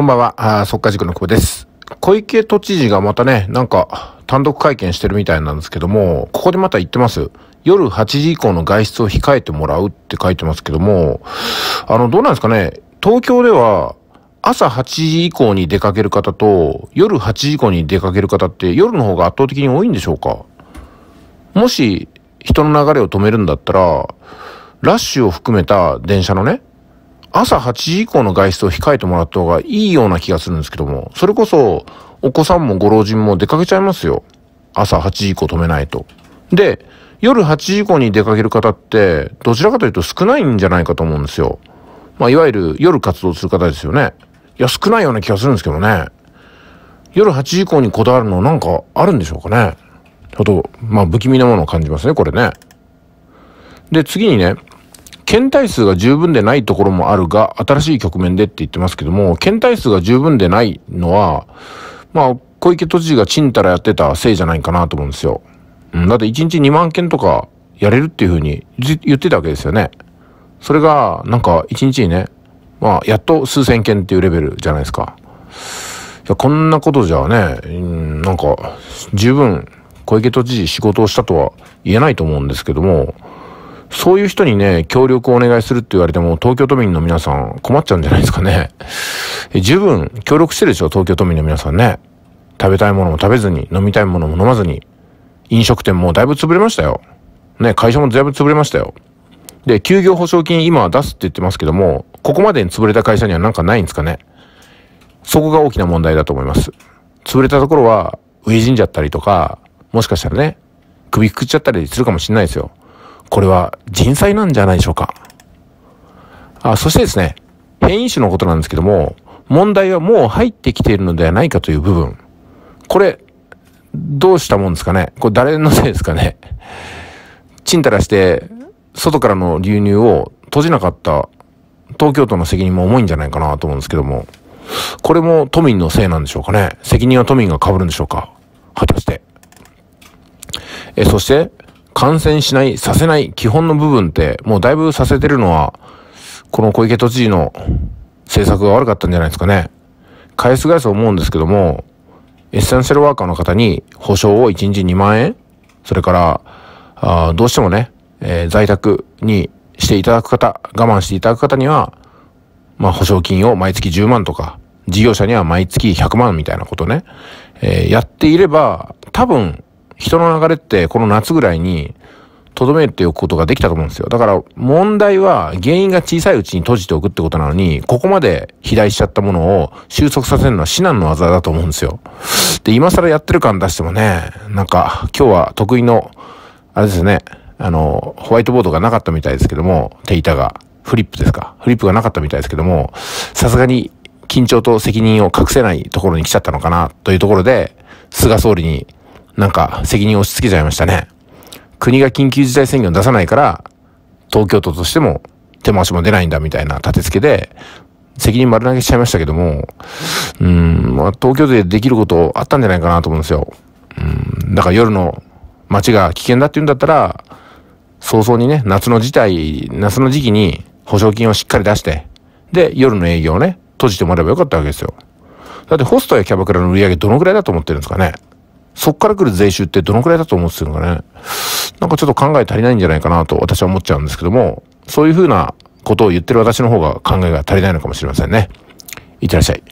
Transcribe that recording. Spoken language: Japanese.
こんばんは、あ速稼塾の久保です。小池都知事がまたね、なんか単独会見してるみたいなんですけども、ここでまた言ってます。夜8時以降の外出を控えてもらうって書いてますけども、あの、どうなんですかね、東京では朝8時以降に出かける方と夜8時以降に出かける方って夜の方が圧倒的に多いんでしょうかもし人の流れを止めるんだったら、ラッシュを含めた電車のね、朝8時以降の外出を控えてもらった方がいいような気がするんですけども、それこそ、お子さんもご老人も出かけちゃいますよ。朝8時以降止めないと。で、夜8時以降に出かける方って、どちらかというと少ないんじゃないかと思うんですよ。まあ、いわゆる夜活動する方ですよね。いや、少ないような気がするんですけどね。夜8時以降にこだわるのなんかあるんでしょうかね。ちょっと、まあ、不気味なものを感じますね、これね。で、次にね、検体数が十分でないところもあるが、新しい局面でって言ってますけども、検体数が十分でないのは、まあ、小池都知事がちんたらやってたせいじゃないかなと思うんですよ。うん、だって1日2万件とかやれるっていうふうに言ってたわけですよね。それが、なんか1日にね、まあ、やっと数千件っていうレベルじゃないですか。いやこんなことじゃね、うん、なんか、十分、小池都知事仕事をしたとは言えないと思うんですけども、そういう人にね、協力をお願いするって言われても、東京都民の皆さん困っちゃうんじゃないですかね。十分協力してるでしょ、東京都民の皆さんね。食べたいものも食べずに、飲みたいものも飲まずに。飲食店もだいぶ潰れましたよ。ね、会社もだいぶ潰れましたよ。で、休業保証金今は出すって言ってますけども、ここまでに潰れた会社にはなんかないんですかね。そこが大きな問題だと思います。潰れたところは、飢え死んじゃったりとか、もしかしたらね、首くくっちゃったりするかもしれないですよ。これは人災なんじゃないでしょうか。あ、そしてですね、変異種のことなんですけども、問題はもう入ってきているのではないかという部分。これ、どうしたもんですかねこれ誰のせいですかねちんたらして、外からの流入を閉じなかった東京都の責任も重いんじゃないかなと思うんですけども、これも都民のせいなんでしょうかね責任は都民が被るんでしょうか果たして。え、そして、感染しない、させない基本の部分って、もうだいぶさせてるのは、この小池都知事の政策が悪かったんじゃないですかね。返す返す思うんですけども、エッセンシャルワーカーの方に保証を1日2万円、それから、あどうしてもね、えー、在宅にしていただく方、我慢していただく方には、まあ、保証金を毎月10万とか、事業者には毎月100万みたいなことね、えー、やっていれば、多分、人の流れってこの夏ぐらいにとどめておくことができたと思うんですよ。だから問題は原因が小さいうちに閉じておくってことなのに、ここまで肥大しちゃったものを収束させるのは至難の技だと思うんですよ。で、今更やってる感出してもね、なんか今日は得意の、あれですね、あの、ホワイトボードがなかったみたいですけども、テイタが、フリップですか。フリップがなかったみたいですけども、さすがに緊張と責任を隠せないところに来ちゃったのかなというところで、菅総理になんか責任を押し付けちゃいましたね。国が緊急事態宣言を出さないから、東京都としても手回しも出ないんだみたいな立て付けで、責任丸投げしちゃいましたけども、うん、まあ、東京でできることあったんじゃないかなと思うんですよ。うん、だから夜の街が危険だって言うんだったら、早々にね、夏の事態、夏の時期に保証金をしっかり出して、で、夜の営業をね、閉じてもらえばよかったわけですよ。だってホストやキャバクラの売り上げどのぐらいだと思ってるんですかねそっから来る税収ってどのくらいだと思ってるのかね。なんかちょっと考え足りないんじゃないかなと私は思っちゃうんですけども、そういうふうなことを言ってる私の方が考えが足りないのかもしれませんね。いってらっしゃい。